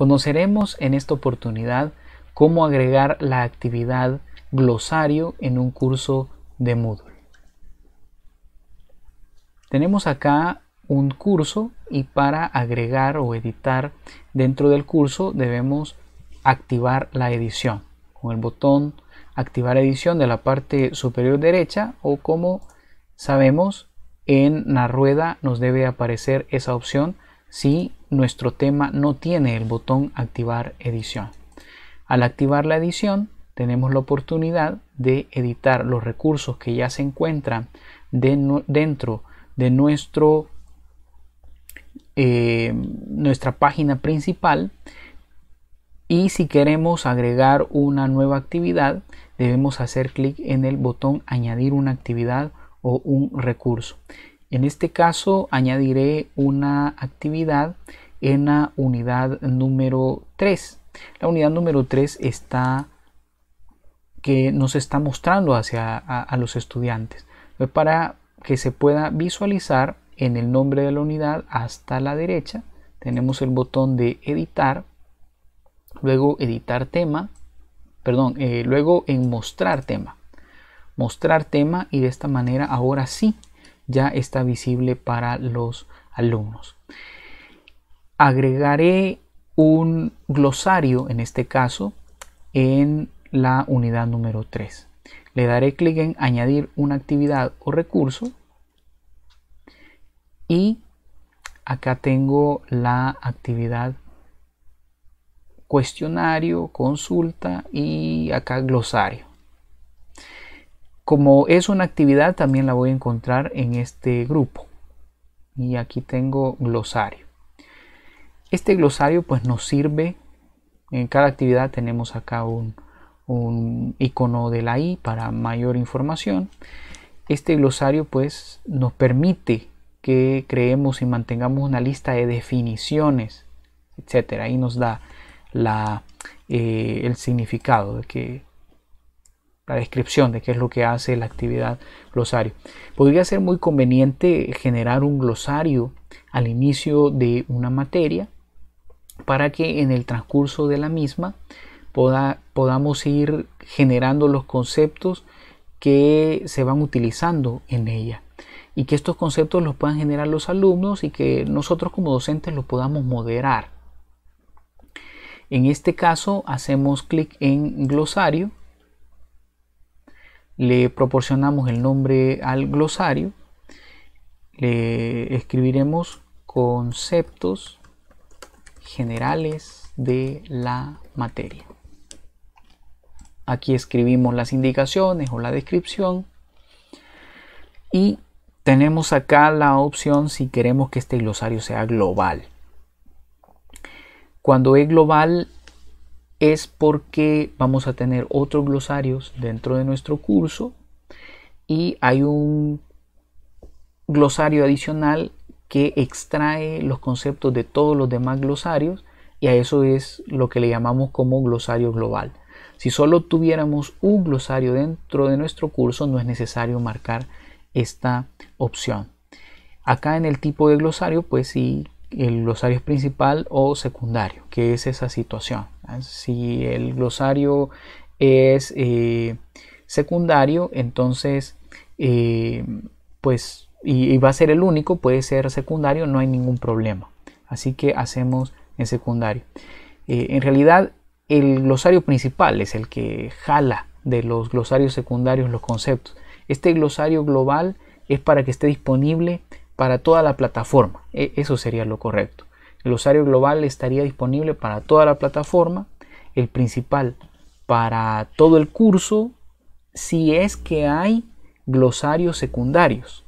Conoceremos en esta oportunidad cómo agregar la actividad glosario en un curso de Moodle. Tenemos acá un curso y para agregar o editar dentro del curso debemos activar la edición con el botón activar edición de la parte superior derecha o como sabemos en la rueda nos debe aparecer esa opción si nuestro tema no tiene el botón activar edición. Al activar la edición tenemos la oportunidad de editar los recursos que ya se encuentran dentro de nuestro, eh, nuestra página principal y si queremos agregar una nueva actividad debemos hacer clic en el botón añadir una actividad o un recurso en este caso añadiré una actividad en la unidad número 3. La unidad número 3 está que nos está mostrando hacia a, los estudiantes. Pues para que se pueda visualizar en el nombre de la unidad hasta la derecha tenemos el botón de editar, luego editar tema, perdón, eh, luego en mostrar tema. Mostrar tema y de esta manera ahora sí ya está visible para los alumnos. Agregaré un glosario, en este caso, en la unidad número 3. Le daré clic en añadir una actividad o recurso y acá tengo la actividad cuestionario, consulta y acá glosario. Como es una actividad, también la voy a encontrar en este grupo. Y aquí tengo glosario. Este glosario pues nos sirve, en cada actividad tenemos acá un, icono de la I para mayor información. Este glosario pues nos permite que creemos y mantengamos una lista de definiciones, etcétera. Ahí nos da la, eh, el significado de que la descripción de qué es lo que hace la actividad glosario. Podría ser muy conveniente generar un glosario al inicio de una materia para que en el transcurso de la misma podamos ir generando los conceptos que se van utilizando en ella y que estos conceptos los puedan generar los alumnos y que nosotros como docentes los podamos moderar. En este caso hacemos clic en glosario le proporcionamos el nombre al glosario, le escribiremos conceptos generales de la materia. Aquí escribimos las indicaciones o la descripción y tenemos acá la opción si queremos que este glosario sea global. Cuando es global es porque vamos a tener otros glosarios dentro de nuestro curso y hay un glosario adicional que extrae los conceptos de todos los demás glosarios y a eso es lo que le llamamos como glosario global. Si solo tuviéramos un glosario dentro de nuestro curso no es necesario marcar esta opción. Acá en el tipo de glosario pues si el glosario es principal o secundario, que es esa situación. Ah, si el glosario es eh, secundario, entonces, eh, pues, y, va a ser el único, puede ser secundario, no hay ningún problema. Así que hacemos en secundario. Eh, en realidad, el glosario principal es el que jala de los glosarios secundarios los conceptos. Este glosario global es para que esté disponible para toda la plataforma. E, eso sería lo correcto. El glosario global estaría disponible para toda la plataforma, el principal para todo el curso, si es que hay glosarios secundarios.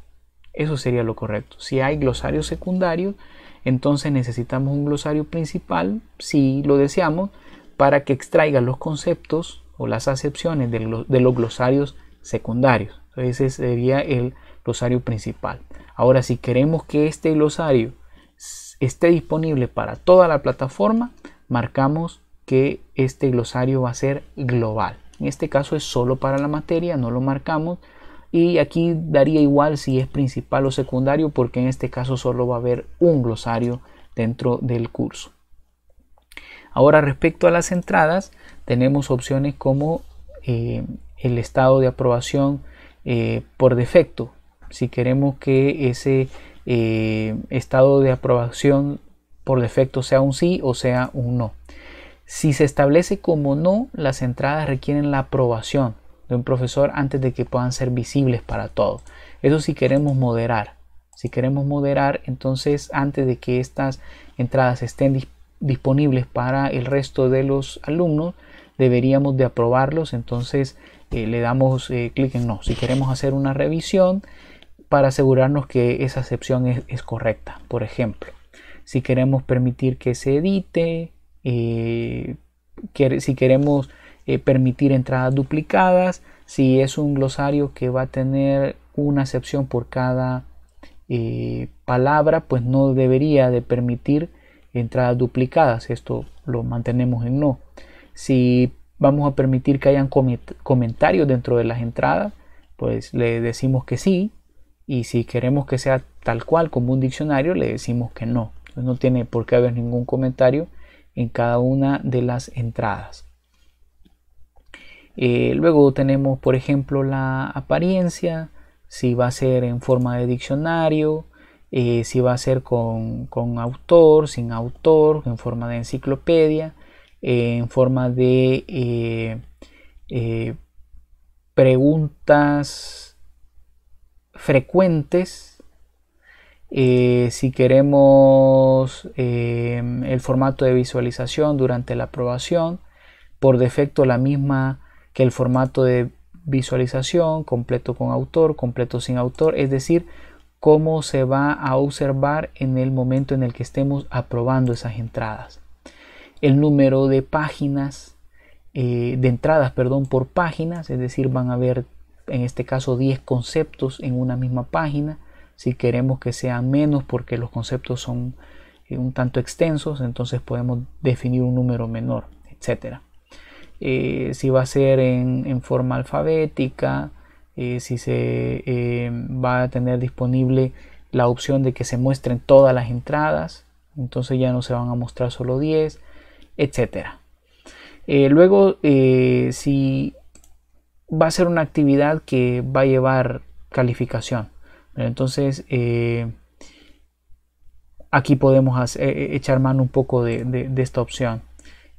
Eso sería lo correcto. Si hay glosarios secundarios, entonces necesitamos un glosario principal, si lo deseamos, para que extraiga los conceptos o las acepciones de, los, glosarios secundarios. ese sería el glosario principal. Ahora, si queremos que este glosario esté disponible para toda la plataforma, marcamos que este glosario va a ser global. En este caso es solo para la materia, no lo marcamos. Y aquí daría igual si es principal o secundario, porque en este caso solo va a haber un glosario dentro del curso. Ahora respecto a las entradas, tenemos opciones como eh, el estado de aprobación eh, por defecto. Si queremos que ese eh, estado de aprobación por defecto sea un sí o sea un no. Si se establece como no, las entradas requieren la aprobación de un profesor antes de que puedan ser visibles para todos. Eso si queremos moderar. Si queremos moderar, entonces antes de que estas entradas estén disponibles para el resto de los alumnos, deberíamos de aprobarlos. Entonces eh, le damos eh, clic en no. Si queremos hacer una revisión, para asegurarnos que esa excepción es, correcta. Por ejemplo, si queremos permitir que se edite, eh, si queremos eh, permitir entradas duplicadas, si es un glosario que va a tener una excepción por cada eh, palabra, pues no debería de permitir entradas duplicadas. Esto lo mantenemos en no. Si vamos a permitir que hayan comentarios dentro de las entradas, pues le decimos que sí. Y si queremos que sea tal cual como un diccionario, le decimos que no. no tiene por qué haber ningún comentario en cada una de las entradas. Eh, luego tenemos, por ejemplo, la apariencia, si va a ser en forma de diccionario, eh, si va a ser con, autor, sin autor, en forma de enciclopedia, eh, en forma de preguntas frecuentes. Eh, si queremos eh, el formato de visualización durante la aprobación, por defecto la misma que el formato de visualización, completo con autor, completo sin autor, es decir, cómo se va a observar en el momento en el que estemos aprobando esas entradas. El número de páginas, eh, de entradas, perdón, por páginas, es decir, van a ver en este caso 10 conceptos en una misma página. Si queremos que sean menos porque los conceptos son eh, un tanto extensos, entonces podemos definir un número menor, etcétera. Eh, si va a ser en, forma alfabética, eh, si se va a tener disponible la opción de que se muestren todas las entradas, entonces ya no se van a mostrar solo 10, etcétera. luego, si va a ser una actividad que va a llevar calificación. Entonces, eh, aquí podemos eh, eh, echar mano un poco de, esta opción.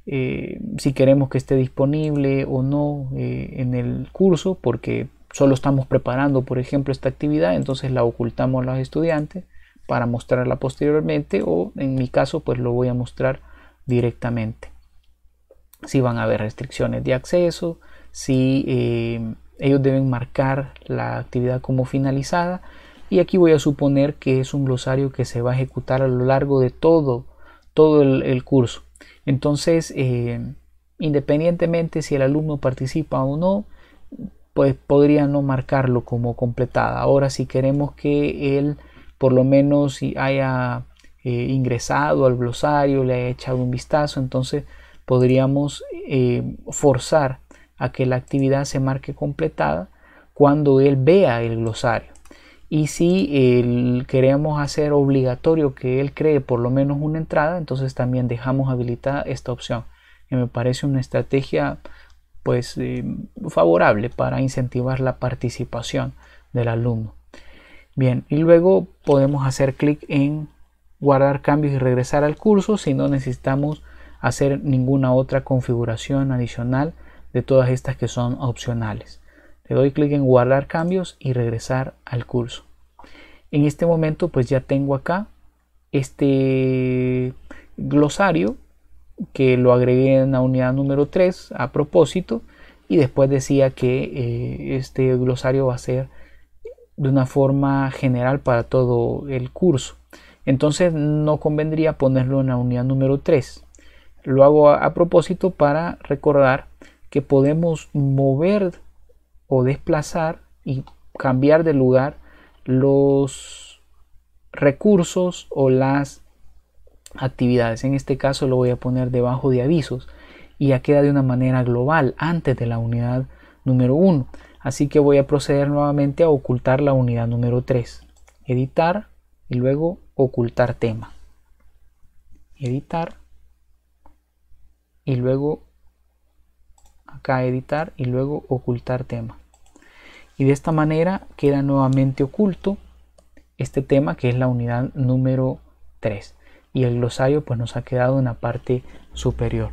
si queremos que esté disponible o no en el curso, porque solo estamos preparando, por ejemplo, esta actividad, entonces la ocultamos a los estudiantes para mostrarla posteriormente o en mi caso pues lo voy a mostrar directamente. Si van a haber restricciones de acceso, si eh, ellos deben marcar la actividad como finalizada. Y aquí voy a suponer que es un glosario que se va a ejecutar a lo largo de todo, todo el, curso. Entonces, eh, independientemente si el alumno participa o no, pues podría no marcarlo como completada. Ahora, si queremos que él por lo menos haya eh, ingresado al glosario, le haya echado un vistazo, entonces podríamos forzar a que la actividad se marque completada cuando él vea el glosario. Y si queremos hacer obligatorio que él cree por lo menos una entrada, entonces también dejamos habilitada esta opción, que me parece una estrategia pues eh, favorable para incentivar la participación del alumno. Bien, y luego podemos hacer clic en guardar cambios y regresar al curso si no necesitamos hacer ninguna otra configuración adicional de todas estas que son opcionales. Le doy clic en guardar cambios y regresar al curso. En este momento pues ya tengo acá este glosario que lo agregué en la unidad número 3 a propósito y después decía que eh, este glosario va a ser de una forma general para todo el curso. Entonces no convendría ponerlo en la unidad número 3. Lo hago a propósito para recordar que podemos mover o desplazar y cambiar de lugar los recursos o las actividades. En este caso lo voy a poner debajo de avisos y ya queda de una manera global antes de la unidad número 1. Así que voy a proceder nuevamente a ocultar la unidad número 3. Editar y luego ocultar tema. Editar y luego acá editar y luego ocultar tema y de esta manera queda nuevamente oculto este tema que es la unidad número 3 y el glosario pues nos ha quedado en la parte superior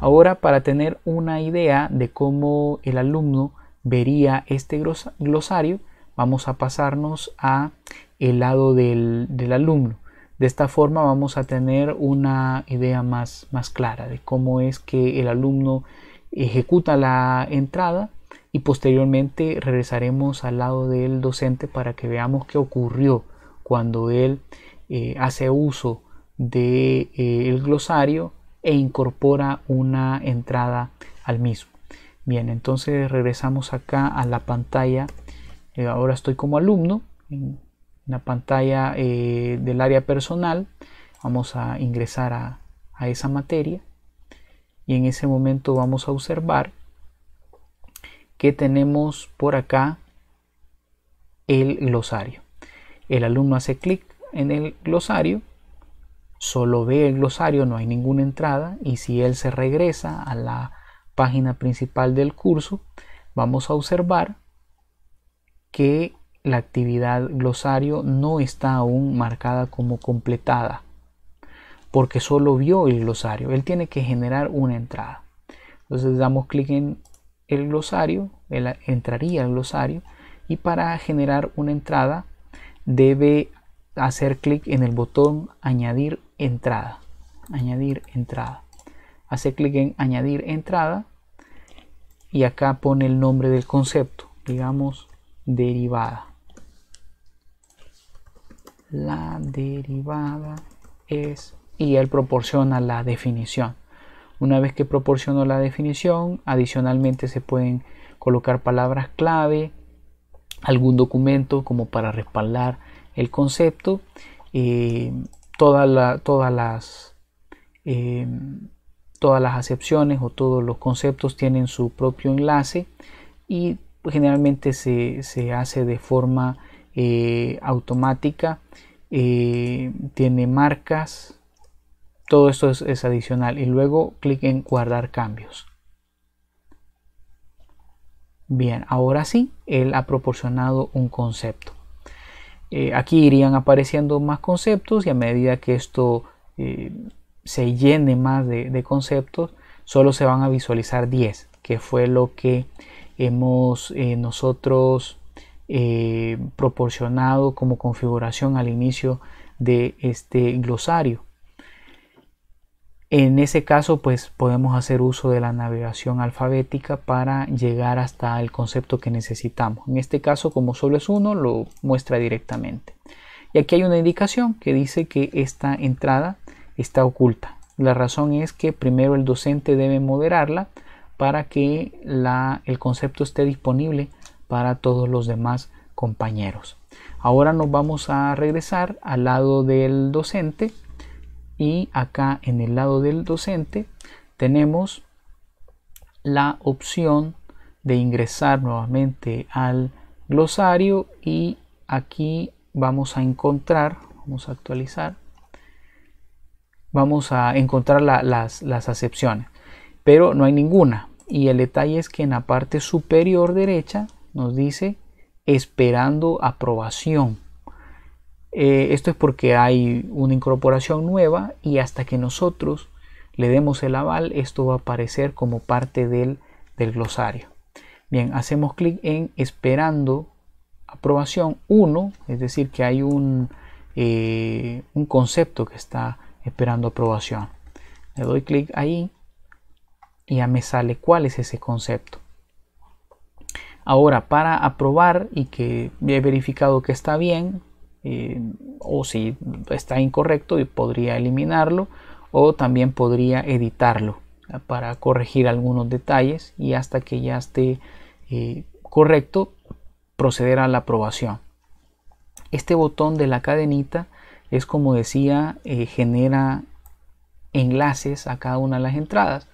ahora para tener una idea de cómo el alumno vería este glosario vamos a pasarnos a el lado del, del alumno de esta forma vamos a tener una idea más, más clara de cómo es que el alumno ejecuta la entrada y posteriormente regresaremos al lado del docente para que veamos qué ocurrió cuando él eh, hace uso del eh, glosario e incorpora una entrada al mismo. Bien, entonces regresamos acá a la pantalla. Eh, ahora estoy como alumno en la pantalla del área personal. Vamos a ingresar a esa materia y en ese momento vamos a observar que tenemos por acá el glosario. El alumno hace clic en el glosario, solo ve el glosario, no hay ninguna entrada y si él se regresa a la página principal del curso, vamos a observar que la actividad glosario no está aún marcada como completada porque solo vio el glosario. Él tiene que generar una entrada. Entonces damos clic en el glosario, él entraría al glosario y para generar una entrada debe hacer clic en el botón añadir entrada. Añadir entrada. Hace clic en añadir entrada y acá pone el nombre del concepto, digamos derivada. La derivada es y él proporciona la definición. Una vez que proporcionó la definición, adicionalmente se pueden colocar palabras clave, algún documento como para respaldar el concepto, eh, todas las... Eh, todas las acepciones o todos los conceptos tienen su propio enlace y generalmente se, hace de forma eh, automática. tiene marcas todo esto es, adicional y luego clic en guardar cambios. Bien, ahora sí, él ha proporcionado un concepto. Eh, aquí irían apareciendo más conceptos y a medida que esto eh, se llene más de, conceptos, solo se van a visualizar 10, que fue lo que hemos eh, nosotros proporcionado como configuración al inicio de este glosario. En ese caso, pues podemos hacer uso de la navegación alfabética para llegar hasta el concepto que necesitamos. En este caso, como solo es uno, lo muestra directamente. Y aquí hay una indicación que dice que esta entrada está oculta. La razón es que primero el docente debe moderarla para que la, el concepto esté disponible para todos los demás compañeros. Ahora nos vamos a regresar al lado del docente y acá en el lado del docente tenemos la opción de ingresar nuevamente al glosario y aquí vamos a encontrar vamos a actualizar vamos a encontrar las, las acepciones pero no hay ninguna y el detalle es que en la parte superior derecha nos dice esperando aprobación eh, esto es porque hay una incorporación nueva y hasta que nosotros le demos el aval, esto va a aparecer como parte del, glosario. Bien, hacemos clic en esperando aprobación 1, es decir, que hay un, eh, un concepto que está esperando aprobación. Le doy clic ahí y ya me sale cuál es ese concepto. Ahora, para aprobar y que he verificado que está bien, o si está incorrecto podría eliminarlo o también podría editarlo ah, para corregir algunos detalles y hasta que ya esté eh, correcto proceder a la aprobación. Este botón de la cadenita es como decía eh, genera enlaces a cada una de las entradas.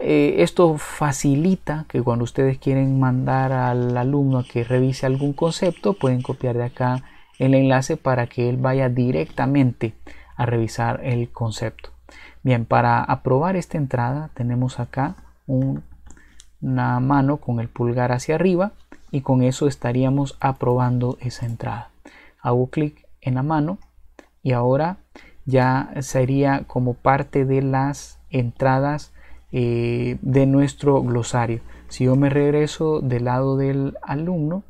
Eh, esto facilita que cuando ustedes quieren mandar al alumno a que revise algún concepto pueden copiar de acá el enlace para que él vaya directamente a revisar el concepto. Bien, para aprobar esta entrada tenemos acá una mano con el pulgar hacia arriba y con eso estaríamos aprobando esa entrada. Hago clic en la mano y ahora ya sería como parte de las entradas eh, de nuestro glosario. Si yo me regreso del lado del alumno,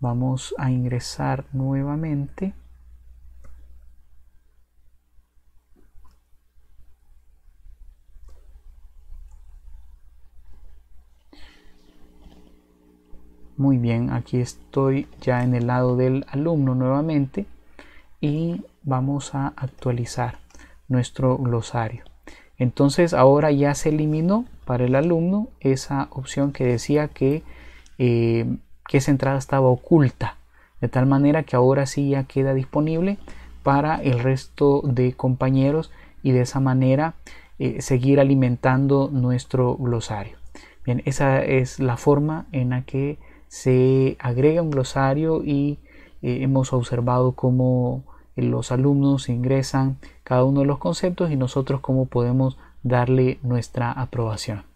Vamos a ingresar nuevamente. Muy bien, aquí estoy ya en el lado del alumno nuevamente y vamos a actualizar nuestro glosario. Entonces ahora ya se eliminó para el alumno esa opción que decía que eh, que esa entrada estaba oculta, de tal manera que ahora sí ya queda disponible para el resto de compañeros y de esa manera eh, seguir alimentando nuestro glosario. Bien, esa es la forma en la que se agrega un glosario y eh, hemos observado cómo los alumnos ingresan cada uno de los conceptos y nosotros cómo podemos darle nuestra aprobación.